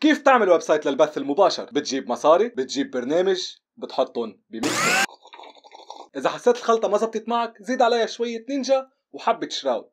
كيف تعمل ويب سايت للبث المباشر بتجيب مصاري بتجيب برنامج بتحطهم بميكسر اذا حسيت الخلطه ما زبطت معك زيد عليها شويه نينجا وحبه شراود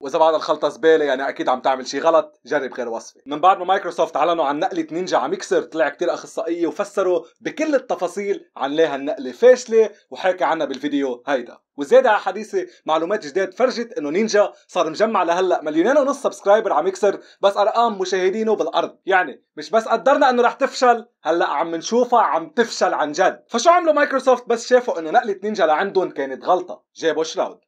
واذا بعد الخلطه زباله يعني اكيد عم تعمل شي غلط جرب غير وصفه من بعد ما مايكروسوفت اعلنوا عن نقله نينجا على ميكسر طلع كتير اخصائيه وفسروا بكل التفاصيل عن ليه هالنقله فاشله وحكى عنها بالفيديو هيدا وزيادة على حديثي معلومات جداد فرجت انه نينجا صار مجمع لهلا مليونين ونص سبسكرايبر على ميكسر بس ارقام مشاهدينه بالارض يعني مش بس قدرنا انه رح تفشل هلا عم نشوفها عم تفشل عن جد فشو عملوا مايكروسوفت بس شافوا انه نقله نينجا لعندهم كانت غلطه جابوا شراود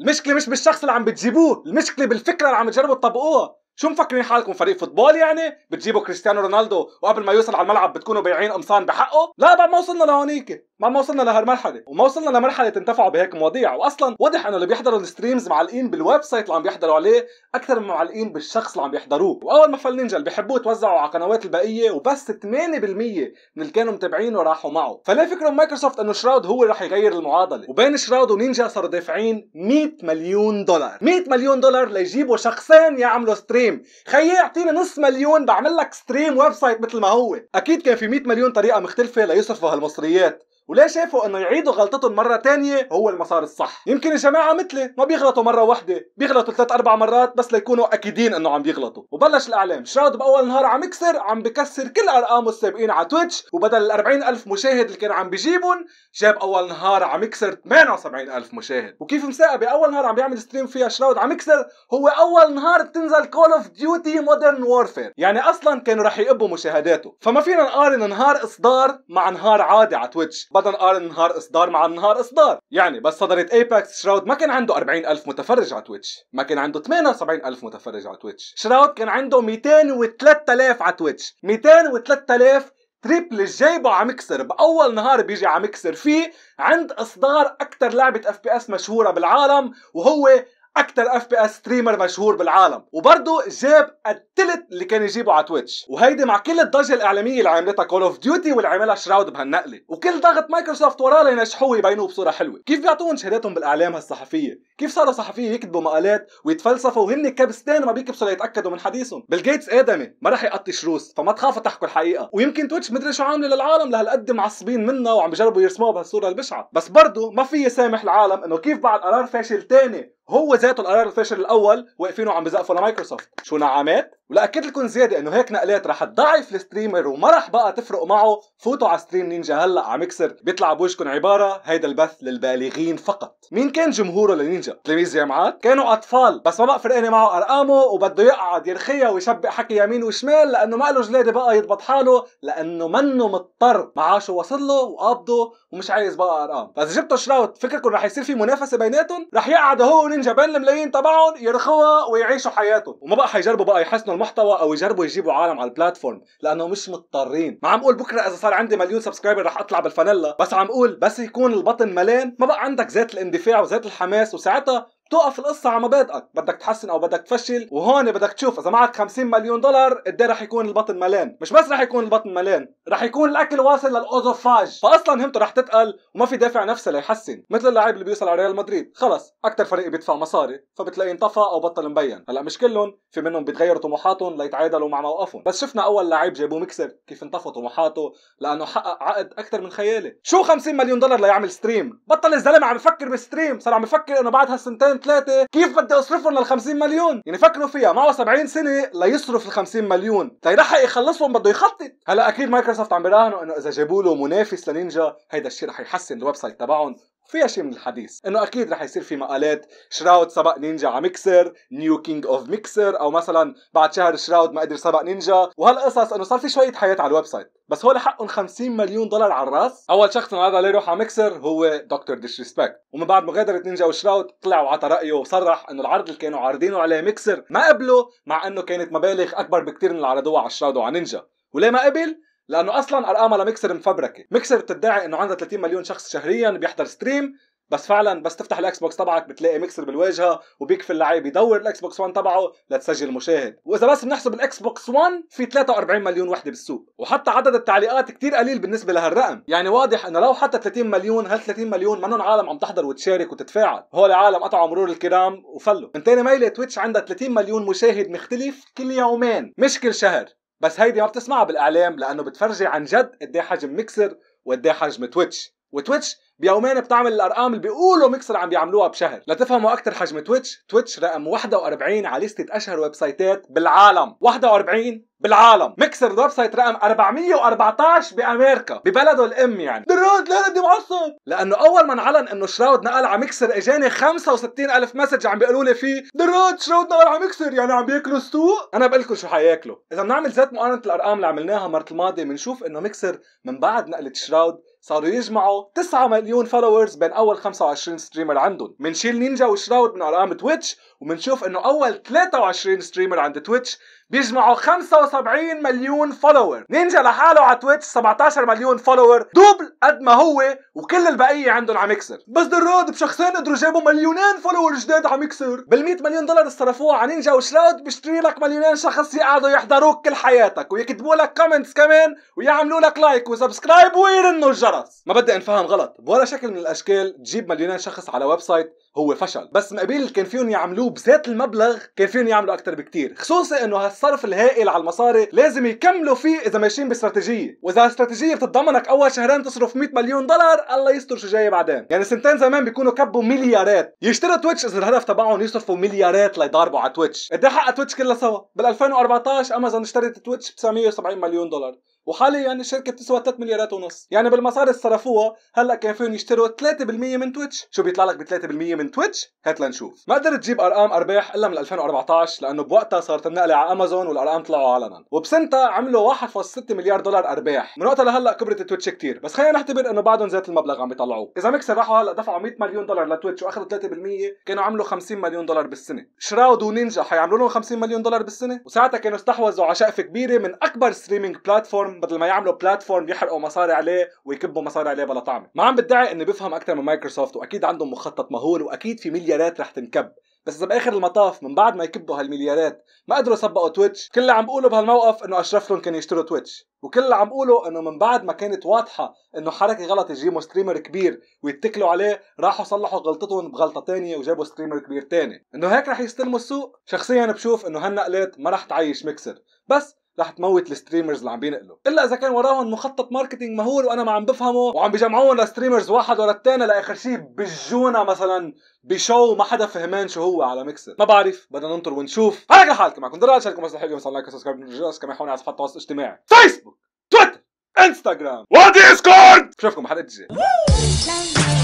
المشكله مش بالشخص اللي عم بتجيبوه المشكله بالفكره اللي عم تجربوا تطبقوها شو مفكرين حالكم فريق فوتبول يعني بتجيبوا كريستيانو رونالدو وقبل ما يوصل على الملعب بتكونوا بايعين قمصان بحقه لا بعد ما وصلنا لهونيك ما ما وصلنا لهالمرحله وما وصلنا لمرحله تنتفعوا بهيك مواضيع واصلا واضح انه اللي بيحضروا الستريمز معلقين بالويب سايت اللي عم بيحضروا عليه اكثر من معلقين بالشخص اللي عم بيحضروه واول ما فل نينجا اللي بيحبوه توزعوا على قنوات البقيه وبس 8% من اللي كانوا متابعينه راحوا معه فليه فكرهم مايكروسوفت انه شراود هو رح يغير المعادله وبين شراود ونينجا صاروا دافعين 100 مليون دولار 100 مليون دولار ليجيبوا شخصين يعملوا ستريم خيي اعطيني نص مليون بعمل لك ستريم ويب سايت مثل ما هو اكيد كان في 100 مليون طريقه مختلفه ليصرفوا هالمصريات ولا شافوا انه يعيدوا غلطتهم مره تانية هو المسار الصح يمكن الجماعه مثلي ما بيغلطوا مره واحده بيغلطوا ثلاث اربع مرات بس ليكونوا اكيدين انه عم بيغلطوا وبلش الاعلام شراد باول نهار عم يكسر عم بكسر كل ارقامه السابقين على تويتش وبدل ال الف مشاهد اللي كان عم بيجيبهم جاب اول نهار عم يكسر 78 الف مشاهد وكيف مساقة باول نهار عم بيعمل ستريم فيها شراود عم يكسر هو اول نهار بتنزل كول اوف ديوتي مودرن وورفير يعني اصلا كانوا رح يقبوا مشاهداته فما فينا نقارن نهار اصدار مع نهار عادي على تويتش بدن قال النهار اصدار مع النهار اصدار يعني بس صدرت ايباكس شراود ما كان عنده 40000 متفرج على تويتش ما كان عنده 78000 متفرج على تويتش شراود كان عنده 203000 على تويتش 203000 تريبل جايبه على مكسر باول نهار بيجي على مكسر فيه عند اصدار اكثر لعبه اف بي اس مشهوره بالعالم وهو اكثر اف بي اس ستريمر مشهور بالعالم وبرضه جاب التلت اللي كان يجيبه على تويتش وهيدي مع كل الضجه الاعلاميه اللي عملتها كول اوف ديوتي واللي عملها شراود بهالنقله وكل ضغط مايكروسوفت وراه لينجحوه يبينوه بصوره حلوه كيف بيعطون شهاداتهم بالاعلام هالصحفيه كيف صاروا صحفيين يكتبوا مقالات ويتفلسفوا وهن كبستان ما بيكبسوا ليتاكدوا من حديثهم بيل جيتس ادمي ما راح يقطش روس فما تخافوا تحكوا الحقيقه ويمكن تويتش مدري شو عامله للعالم لهالقد معصبين منا وعم بجربوا يرسموها بهالصوره البشعه بس برضه ما في يسامح العالم انه كيف بعد قرار فاشل تاني هو ذاته القرار الفاشل الاول واقفين وعم بزقفوا لمايكروسوفت شو نعامات ولاكد لكم زياده انه هيك نقلات رح تضعف الستريمر وما رح بقى تفرق معه فوتوا على ستريم نينجا هلا على ميكسر بيطلع بوشكم عباره هيدا البث للبالغين فقط مين كان جمهوره لنينجا خليجه تلاميذ جامعات كانوا اطفال بس ما بقى فرقانه معه ارقامه وبده يقعد يرخيا ويشبق حكي يمين وشمال لانه ما له جلاده بقى يضبط حاله لانه منه مضطر معاشه وصل له وقابضه ومش عايز بقى ارقام بس جبتوا شراوت فكركم رح يصير في منافسه بيناتهم رح يقعد هو ونينجا بين الملايين تبعهم يرخوها ويعيشوا حياتهم وما بقى حيجربوا بقى يحسنوا المحتوى او يجربوا يجيبوا عالم على البلاتفورم لانه مش مضطرين ما عم اقول بكره اذا صار عندي مليون سبسكرايبر رح اطلع بالفانيلا بس عم اقول بس يكون البطن ملان ما بقى عندك ذات الاندفاع وذات الحماس وساعات thought تقف القصه على مبادئك بدك تحسن او بدك تفشل وهون بدك تشوف اذا معك 50 مليون دولار قد إيه رح يكون البطن ملان مش بس رح يكون البطن ملان رح يكون الاكل واصل للاوزوفاج فاصلا همته رح تتقل وما في دافع نفسي ليحسن مثل اللاعب اللي بيوصل على ريال مدريد خلص اكثر فريق بيدفع مصاري فبتلاقيه انطفى او بطل مبين هلا مش كلهم في منهم بيتغيروا طموحاتهم ليتعادلوا مع موقفهم بس شفنا اول لعيب جابوه مكسر كيف انطفى طموحاته لانه حقق عقد اكثر من خياله شو 50 مليون دولار ليعمل ستريم بطل الزلمه عم يفكر بالستريم صار عم يفكر انه بعد هالسنتين ثلاثه كيف بدي أصرفهم لل 50 مليون يعني فكروا فيها معه 70 سنه ليصرف ال 50 مليون تيلحق طيب، يخلصهم بده يخطط هلا اكيد مايكروسوفت عم براهنوا انه اذا جابوا له منافس لنينجا هيدا الشيء رح يحسن الويب سايت تبعهم فيها شيء من الحديث انه اكيد رح يصير في مقالات شراود سبق نينجا على ميكسر نيو كينج اوف ميكسر او مثلا بعد شهر شراود ما قدر سبق نينجا وهالقصص انه صار في شويه حياه على الويب سايت بس هو لحقهم 50 مليون دولار على الراس اول شخص انعرض عليه يروح على ميكسر هو دكتور ديسريسبكت ومن بعد مغادره نينجا وشراود طلع وعطى رايه وصرح انه العرض اللي كانوا عارضينه عليه ميكسر ما قبله مع انه كانت مبالغ اكبر بكثير من اللي عرضوها على شراود وعلى نينجا وليه ما قبل لانه اصلا ارقامها ميكسر مفبركه ميكسر بتدعي انه عندها 30 مليون شخص شهريا بيحضر ستريم بس فعلا بس تفتح الاكس بوكس تبعك بتلاقي ميكسر بالواجهه وبيكفي اللعيب يدور الاكس بوكس 1 تبعه لتسجل مشاهد واذا بس بنحسب الاكس بوكس 1 في 43 مليون وحده بالسوق وحتى عدد التعليقات كتير قليل بالنسبه لهالرقم يعني واضح انه لو حتى 30 مليون هال 30 مليون منهم عالم عم تحضر وتشارك وتتفاعل هو عالم قطعوا مرور الكرام وفلوا من تاني ميلة تويتش عندها 30 مليون مشاهد مختلف كل يومين مش كل شهر بس هيدي ما بتسمعها بالاعلام لانه بتفرجي عن جد قد إيه حجم ميكسر وقد إيه حجم تويتش وتويتش بيومين بتعمل الارقام اللي بيقولوا ميكسر عم بيعملوها بشهر لتفهموا اكثر حجم تويتش تويتش رقم 41 على لستة اشهر ويب سايتات بالعالم 41 بالعالم ميكسر الويب سايت رقم 414 بامريكا ببلده الام يعني دراد لا بدي معصب لانه اول ما انعلن انه شراود نقل على ميكسر اجاني 65000 مسج عم بيقولوا لي فيه دراد شراود نقل على ميكسر يعني عم بياكلوا السوق انا بقول لكم شو حياكلوا اذا بنعمل ذات مقارنه الارقام اللي عملناها المره الماضيه بنشوف انه ميكسر من بعد نقله شراود صاروا يجمعوا 9 مليون فولورز بين اول 25 ستريمر عندهم منشيل نينجا وشراود من ارقام تويتش وبنشوف انه اول 23 ستريمر عند تويتش بيجمعوا 75 مليون فولور نينجا لحاله على تويتش 17 مليون فولور دوبل قد ما هو وكل البقيه عندهم عم يكسر بس دراد بشخصين قدروا جابوا مليونين فولور جداد عم يكسر بال100 مليون دولار صرفوها على نينجا وشراود بيشتري لك مليونين شخص يقعدوا يحضروك كل حياتك ويكتبوا لك كومنتس كمان ويعملوا لك لايك وسبسكرايب ويرنوا الجرس ما بدي انفهم غلط بولا شكل من الاشكال تجيب مليونين شخص على ويب سايت هو فشل بس مقابل كان فيهم يعملوه بذات المبلغ كان فيهم يعملوا اكثر بكثير خصوصا انه هالصرف الهائل على المصاري لازم يكملوا فيه اذا ماشيين باستراتيجيه واذا الاستراتيجيه بتتضمنك اول شهرين تصرف 100 مليون دولار الله يستر شو جاي بعدين يعني سنتين زمان بيكونوا كبوا مليارات يشتروا تويتش اذا الهدف تبعهم يصرفوا مليارات ليضاربوا على تويتش قد إيه حق تويتش كلها سوا بال 2014 امازون اشترت تويتش ب 970 مليون دولار وحاليا الشركه بتسوى 3 مليارات ونص يعني بالمصاري اللي صرفوها هلا كان فيهم يشتروا 3% من تويتش شو بيطلع لك ب 3% من تويتش هات لنشوف ما قدرت تجيب ارقام ارباح الا من 2014 لانه بوقتها صارت النقله على امازون والارقام طلعوا علنا وبسنتها عملوا 1.6 مليار دولار ارباح من وقتها لهلا كبرت تويتش كثير، بس خلينا نعتبر انه بعدهم ذات المبلغ عم بيطلعوه اذا مكسب راحوا هلا دفعوا 100 مليون دولار لتويتش واخذوا 3% كانوا عملوا 50 مليون دولار بالسنه شراود ونينجا حيعملوا لهم 50 مليون دولار بالسنه وساعتها كانوا استحوذوا على شقفه كبيره من اكبر ستريمينج بلاتفورم بدل ما يعملوا بلاتفورم يحرقوا مصاري عليه ويكبوا مصاري عليه بلا طعمه ما عم بدعي اني بفهم اكثر من مايكروسوفت واكيد عندهم مخطط مهول واكيد في مليارات رح تنكب بس اذا باخر المطاف من بعد ما يكبوا هالمليارات ما قدروا يسبقوا تويتش كل اللي عم بقوله بهالموقف انه اشرف لهم كان يشتروا تويتش وكل اللي عم بقوله انه من بعد ما كانت واضحه انه حركه غلط يجيبوا ستريمر كبير ويتكلوا عليه راحوا صلحوا غلطتهم بغلطه تانية وجابوا ستريمر كبير تاني انه هيك رح يستلموا السوق شخصيا بشوف انه هالنقلات ما رح تعيش ميكسر بس رح تموت الستريمرز اللي عم بينقلوا الا اذا كان وراهم مخطط ماركتينج مهول وانا ما عم بفهمه وعم بجمعوهم لستريمرز واحد ورا الثاني لاخر شيء بجونا مثلا بشو ما حدا فهمان شو هو على ميكسر ما بعرف بدنا ننطر ونشوف على حال معكم دراسه شاركوا مثل حلقه مثل لايك وسبسكرايب كمان حولنا على صفحات التواصل الاجتماعي فيسبوك تويتر انستغرام وديسكورد بشوفكم بحلقه الجايه